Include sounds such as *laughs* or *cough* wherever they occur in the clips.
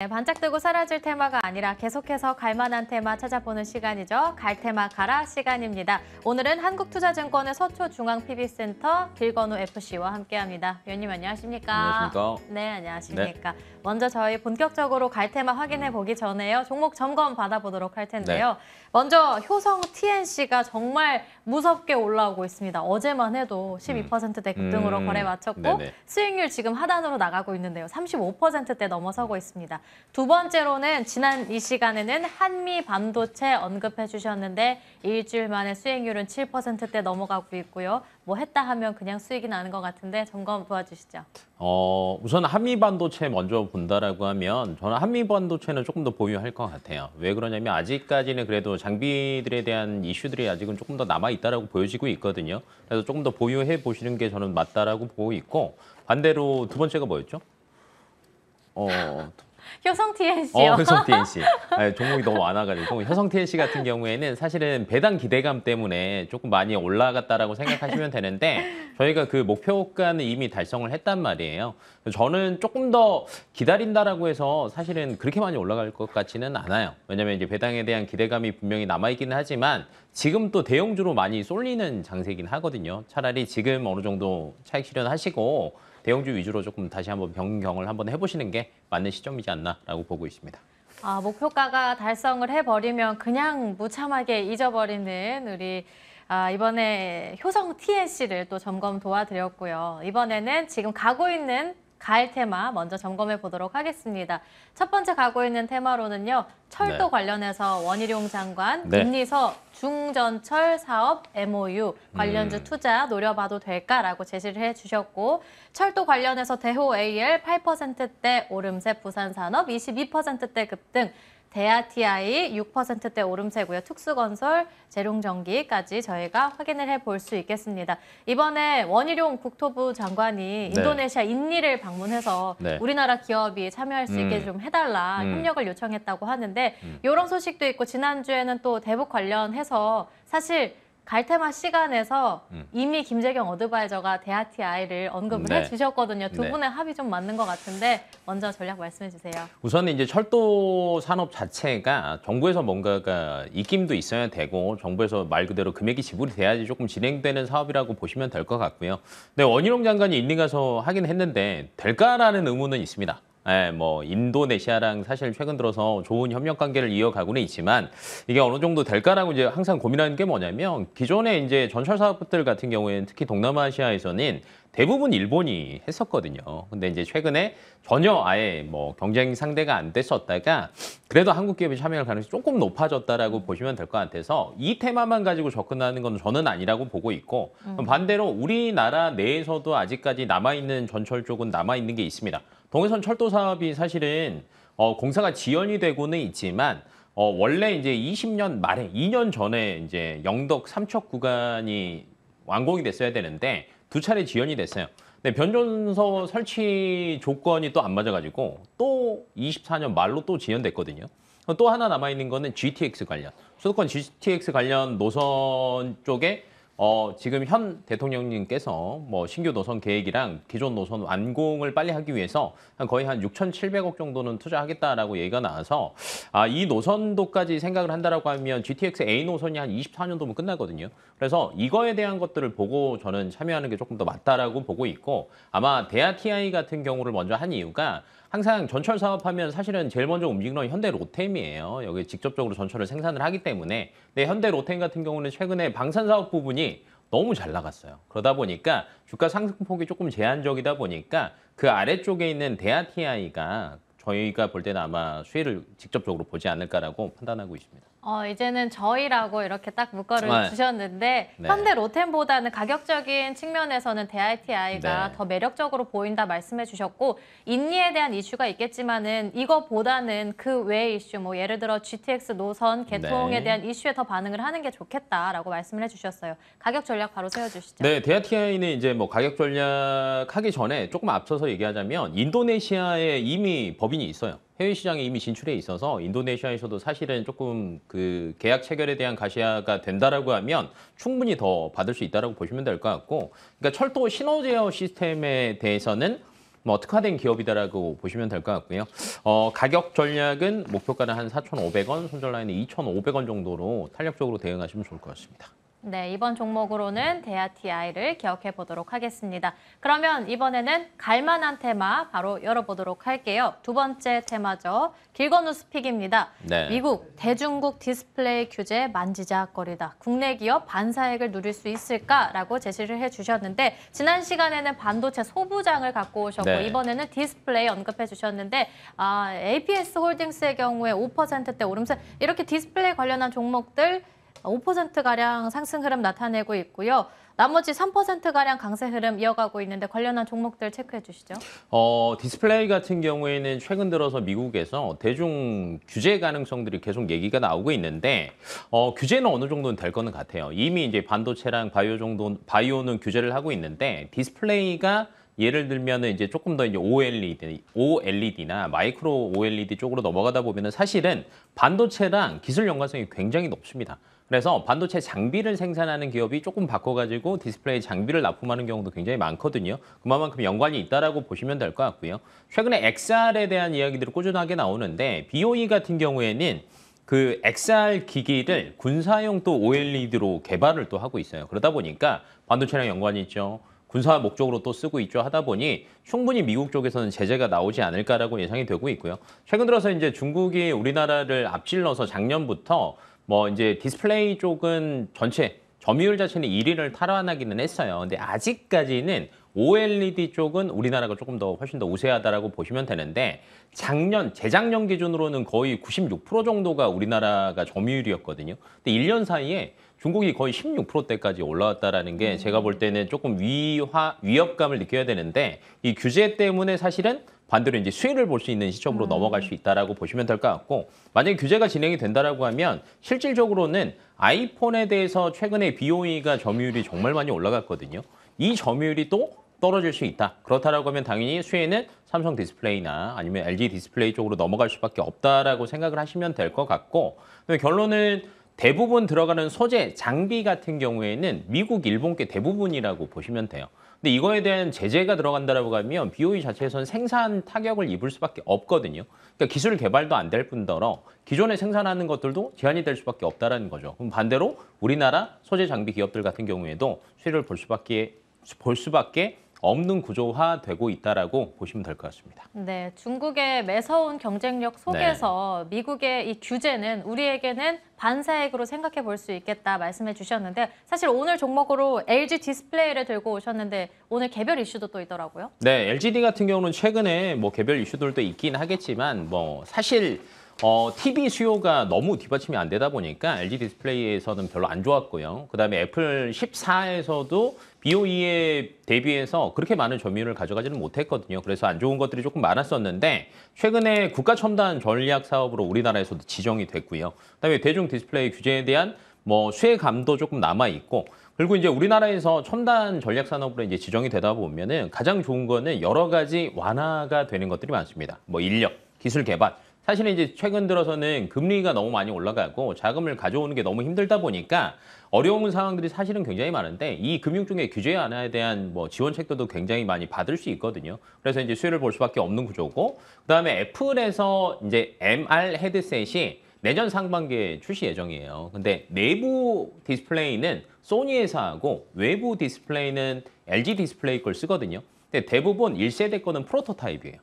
네, 반짝뜨고 사라질 테마가 아니라 계속해서 갈만한 테마 찾아보는 시간이죠. 갈 테마 가라 시간입니다. 오늘은 한국투자증권의 서초중앙PB센터 길건우 FC와 함께합니다. 위원님 안녕하십니까? 안녕하십니까? 네, 안녕하십니까? 네. 먼저 저희 본격적으로 갈 테마 확인해 보기 전에요. 종목 점검 받아보도록 할 텐데요. 네. 먼저 효성 TNC가 정말 무섭게 올라오고 있습니다. 어제만 해도 12%대 음. 급등으로 음. 거래 마쳤고 네네. 수익률 지금 하단으로 나가고 있는데요. 35%대 넘어서고 있습니다. 두 번째로는 지난 이 시간에는 한미 반도체 언급해 주셨는데 일주일 만에 수익률은 7%대 넘어가고 있고요. 뭐 했다 하면 그냥 수익이 나는 것 같은데 점검 도와주시죠. 어, 우선 한미반도체 먼저 본다라고 하면 저는 한미반도체는 조금 더 보유할 것 같아요. 왜 그러냐면 아직까지는 그래도 장비들에 대한 이슈들이 아직은 조금 더 남아 있다라고 보여지고 있거든요. 그래서 조금 더 보유해 보시는 게 저는 맞다라고 보고 있고 반대로 두 번째가 뭐였죠? 어, 효성 TNC요. 어, 효성 TNC. 네, *laughs* 아, 종목이 너무 많아가지고 효성 TNC 같은 경우에는 사실은 배당 기대감 때문에 조금 많이 올라갔다라고 생각하시면 되는데 저희가 그 목표가는 이미 달성을 했단 말이에요. 저는 조금 더 기다린다라고 해서 사실은 그렇게 많이 올라갈 것 같지는 않아요. 왜냐하면 이제 배당에 대한 기대감이 분명히 남아있기는 하지만 지금 또 대형주로 많이 쏠리는 장세긴 하거든요. 차라리 지금 어느 정도 차익 실현하시고 대형주 위주로 조금 다시 한번 변경을 한번 해보시는 게 맞는 시점이지 않나라고 보고 있습니다. 아, 목표가가 달성을 해버리면 그냥 무참하게 잊어버리는 우리 아, 이번에 효성 TNC를 또 점검 도와드렸고요. 이번에는 지금 가고 있는 가을 테마 먼저 점검해 보도록 하겠습니다. 첫 번째 가고 있는 테마로는요. 철도 네. 관련해서 원희룡 장관, 네. 리서 중전철 사업 MOU 관련주 음. 투자 노려봐도 될까라고 제시를 해주셨고 철도 관련해서 대호 AL 8%대 오름세 부산산업 22%대 급등 대아티아이 6%대 오름세고요. 특수건설, 재룡전기까지 저희가 확인을 해 볼 수 있겠습니다. 이번에 원희룡 국토부 장관이 네. 인도네시아 네. 인니를 방문해서 네. 우리나라 기업이 참여할 수 있게 음. 좀 해달라 음. 협력을 요청했다고 하는데 음. 이런 소식도 있고 지난주에는 또 대북 관련해서 사실 갈테마 시간에서 음. 이미 김재경 어드바이저가 대아티아이를 언급을 네. 해주셨거든요. 두 네. 분의 합이 좀 맞는 것 같은데 먼저 전략 말씀해 주세요. 우선 이제 철도 산업 자체가 정부에서 뭔가가 입김도 있어야 되고 정부에서 말 그대로 금액이 지불이 돼야지 조금 진행되는 사업이라고 보시면 될 것 같고요. 네, 원희룡 장관이 인리 가서 하긴 했는데 될까라는 의문은 있습니다. 예, 뭐 인도네시아랑 사실 최근 들어서 좋은 협력 관계를 이어가고는 있지만 이게 어느 정도 될까라고 이제 항상 고민하는 게 뭐냐면 기존에 이제 전철 사업들 같은 경우에는 특히 동남아시아에서는 대부분 일본이 했었거든요. 근데 이제 최근에 전혀 아예 뭐 경쟁 상대가 안 됐었다가 그래도 한국 기업이 참여할 가능성이 조금 높아졌다라고 보시면 될 것 같아서 이 테마만 가지고 접근하는 건 저는 아니라고 보고 있고 음. 반대로 우리나라 내에서도 아직까지 남아있는 전철 쪽은 남아있는 게 있습니다. 동해선 철도 사업이 사실은 어, 공사가 지연이 되고는 있지만 어, 원래 이제 20년 말에 2년 전에 이제 영덕 삼척 구간이 완공이 됐어야 되는데 두 차례 지연이 됐어요. 근 변전소 설치 조건이 또 안 맞아가지고 또 24년 말로 또 지연됐거든요. 또 하나 남아있는 거는 GTX 관련. 수도권 GTX 관련 노선 쪽에 어, 지금 현 대통령님께서 뭐 신규 노선 계획이랑 기존 노선 완공을 빨리 하기 위해서 한 거의 한 6,700억 정도는 투자하겠다라고 얘기가 나와서 아, 이 노선도까지 생각을 한다라고 하면 GTX A 노선이 한 24년도면 끝나거든요. 그래서 이거에 대한 것들을 보고 저는 참여하는 게 조금 더 맞다라고 보고 있고 아마 대하 TI 같은 경우를 먼저 한 이유가 항상 전철 사업하면 사실은 제일 먼저 움직이는 현대 로템이에요. 여기 직접적으로 전철을 생산을 하기 때문에. 근데 현대 로템 같은 경우는 최근에 방산 사업 부분이 너무 잘 나갔어요. 그러다 보니까 주가 상승폭이 조금 제한적이다 보니까 그 아래쪽에 있는 대아티아이가 저희가 볼 때는 아마 수혜를 직접적으로 보지 않을까라고 판단하고 있습니다. 어, 이제는 저희라고 이렇게 딱 묶어를 네. 주셨는데 네. 현대 로템보다는 가격적인 측면에서는 d i t i 가 네. 더 매력적으로 보인다 말씀해 주셨고 인니에 대한 이슈가 있겠지만은 이거보다는 그 외 이슈 뭐 예를 들어 GTX 노선 개통에 네. 대한 이슈에 더 반응을 하는 게 좋겠다라고 말씀을 해 주셨어요. 가격 전략 바로 세워 주시죠. 네, 대ITI는 이제 뭐 가격 전략 하기 전에 조금 앞서서 얘기하자면 인도네시아에 이미 법인 법인이 있어요. 해외 시장에 이미 진출해 있어서 인도네시아에서도 사실은 조금 그 계약 체결에 대한 가시화가 된다라고 하면 충분히 더 받을 수 있다라고 보시면 될 것 같고, 그러니까 철도 신호 제어 시스템에 대해서는 뭐 특화된 기업이다라고 보시면 될 것 같고요. 어, 가격 전략은 목표가는 한 4,500원, 손절 라인은 2,500원 정도로 탄력적으로 대응하시면 좋을 것 같습니다. 네, 이번 종목으로는 대아티아이를 기억해 보도록 하겠습니다. 그러면 이번에는 갈만한 테마 바로 열어보도록 할게요. 두 번째 테마죠. 길건우 스픽입니다. 네. 미국 대중국 디스플레이 규제 만지작거리다. 국내 기업 반사액을 누릴 수 있을까라고 제시를 해주셨는데 지난 시간에는 반도체 소부장을 갖고 오셨고 네. 이번에는 디스플레이 언급해 주셨는데 아, APS 홀딩스의 경우에 5%대 오름세 이렇게 디스플레이 관련한 종목들 5%가량 상승 흐름 나타내고 있고요. 나머지 3%가량 강세 흐름 이어가고 있는데 관련한 종목들 체크해 주시죠. 어, 디스플레이 같은 경우에는 최근 들어서 미국에서 대중 규제 가능성들이 계속 얘기가 나오고 있는데 어, 규제는 어느 정도는 될 거는 같아요. 이미 이제 반도체랑 바이오 정도 바이오는 규제를 하고 있는데 디스플레이가 예를 들면은 이제 조금 더 이제 OLED, OLED나 마이크로 OLED 쪽으로 넘어가다 보면은 사실은 반도체랑 기술 연관성이 굉장히 높습니다. 그래서 반도체 장비를 생산하는 기업이 조금 바꿔가지고 디스플레이 장비를 납품하는 경우도 굉장히 많거든요. 그만큼 연관이 있다라고 보시면 될 것 같고요. 최근에 XR에 대한 이야기들이 꾸준하게 나오는데 BOE 같은 경우에는 그 XR 기기를 군사용 또 OLED로 개발을 또 하고 있어요. 그러다 보니까 반도체랑 연관이 있죠. 군사 목적으로 또 쓰고 있죠 하다 보니 충분히 미국 쪽에서는 제재가 나오지 않을까라고 예상이 되고 있고요. 최근 들어서 이제 중국이 우리나라를 앞질러서 작년부터 뭐 이제 디스플레이 쪽은 전체 점유율 자체는 1위를 탈환하기는 했어요. 근데 아직까지는 OLED 쪽은 우리나라가 조금 더 훨씬 더 우세하다라고 보시면 되는데 작년, 재작년 기준으로는 거의 96% 정도가 우리나라가 점유율이었거든요. 근데 1년 사이에 중국이 거의 16%대까지 올라왔다라는 게 음. 제가 볼 때는 조금 위화, 위협감을 느껴야 되는데 이 규제 때문에 사실은 반대로 이제 수혜를 볼 수 있는 시점으로 음. 넘어갈 수 있다라고 보시면 될 것 같고 만약에 규제가 진행이 된다라고 하면 실질적으로는 아이폰에 대해서 최근에 b o e 가 점유율이 정말 많이 올라갔거든요. 이 점유율이 또 떨어질 수 있다. 그렇다라고 하면 당연히 수혜는 삼성 디스플레이나 아니면 LG 디스플레이 쪽으로 넘어갈 수밖에 없다라고 생각을 하시면 될 것 같고 결론은 대부분 들어가는 소재, 장비 같은 경우에는 미국, 일본 게 대부분이라고 보시면 돼요. 근데 이거에 대한 제재가 들어간다라고 하면 BOE 자체에서 생산 타격을 입을 수밖에 없거든요. 그러니까 기술 개발도 안 될 뿐더러 기존에 생산하는 것들도 제한이 될 수밖에 없다라는 거죠. 그럼 반대로 우리나라 소재 장비 기업들 같은 경우에도 수혜를 볼 수밖에 볼 수밖에 없는 구조화되고 있다라고 보시면 될 것 같습니다. 네, 중국의 매서운 경쟁력 속에서 네. 미국의 이 규제는 우리에게는 반사액으로 생각해 볼 수 있겠다 말씀해 주셨는데 사실 오늘 종목으로 LG 디스플레이를 들고 오셨는데 오늘 개별 이슈도 또 있더라고요. 네, LGD 같은 경우는 최근에 뭐 개별 이슈들도 있긴 하겠지만 뭐 사실 어, TV 수요가 너무 뒷받침이 안 되다 보니까 LG 디스플레이에서는 별로 안 좋았고요. 그다음에 애플 14에서도 BOE에 대비해서 그렇게 많은 점유율을 가져가지는 못했거든요. 그래서 안 좋은 것들이 조금 많았었는데 최근에 국가 첨단 전략 사업으로 우리나라에서도 지정이 됐고요. 그다음에 대중 디스플레이 규제에 대한 뭐 수혜감도 조금 남아 있고 그리고 이제 우리나라에서 첨단 전략 산업으로 이제 지정이 되다 보면은 가장 좋은 거는 여러 가지 완화가 되는 것들이 많습니다. 뭐 인력, 기술 개발 사실은 이제 최근 들어서는 금리가 너무 많이 올라가고 자금을 가져오는 게 너무 힘들다 보니까 어려운 상황들이 사실은 굉장히 많은데 이 금융 중에 규제 완화에 대한 뭐 지원책도 굉장히 많이 받을 수 있거든요. 그래서 이제 수혜를 볼 수밖에 없는 구조고 그다음에 애플에서 이제 MR 헤드셋이 내년 상반기에 출시 예정이에요. 근데 내부 디스플레이는 소니 회사하고 외부 디스플레이는 LG 디스플레이 걸 쓰거든요. 근데 대부분 1세대 거는 프로토타입이에요.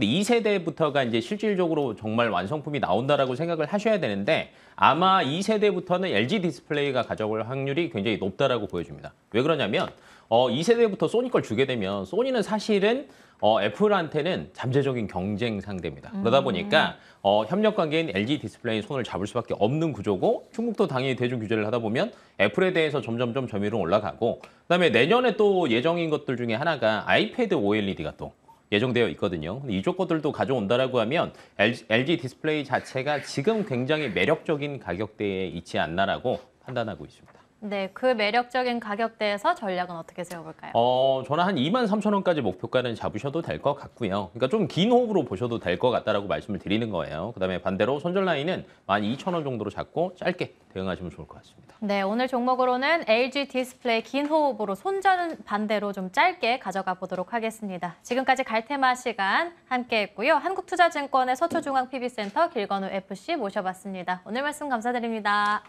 근데 2세대부터가 이제 실질적으로 정말 완성품이 나온다라고 생각을 하셔야 되는데 아마 2세대부터는 LG 디스플레이가 가져올 확률이 굉장히 높다라고 보여집니다. 왜 그러냐면 어, 2세대부터 소니 걸 주게 되면 소니는 사실은 어, 애플한테는 잠재적인 경쟁 상대입니다. 그러다 음. 보니까 어, 협력 관계인 LG 디스플레이 손을 잡을 수밖에 없는 구조고 중국도 당연히 대중 규제를 하다 보면 애플에 대해서 점점점 점유율은 올라가고 그다음에 내년에 또 예정인 것들 중에 하나가 아이패드 OLED가 또 예정되어 있거든요. 이 조건들도 가져온다라고 하면 LG 디스플레이 자체가 지금 굉장히 매력적인 가격대에 있지 않나라고 판단하고 있습니다. 네, 그 매력적인 가격대에서 전략은 어떻게 세워볼까요? 어, 저는 한 2만 3천 원까지 목표가는 잡으셔도 될 것 같고요. 그러니까 좀 긴 호흡으로 보셔도 될 것 같다라고 말씀을 드리는 거예요. 그다음에 반대로 손절 라인은 12,000원 정도로 잡고 짧게 대응하시면 좋을 것 같습니다. 네, 오늘 종목으로는 LG 디스플레이 긴 호흡으로 손절은 반대로 좀 짧게 가져가 보도록 하겠습니다. 지금까지 갈테마 시간 함께했고요. 한국투자증권의 서초중앙 PB센터 길건우 FC 모셔봤습니다. 오늘 말씀 감사드립니다.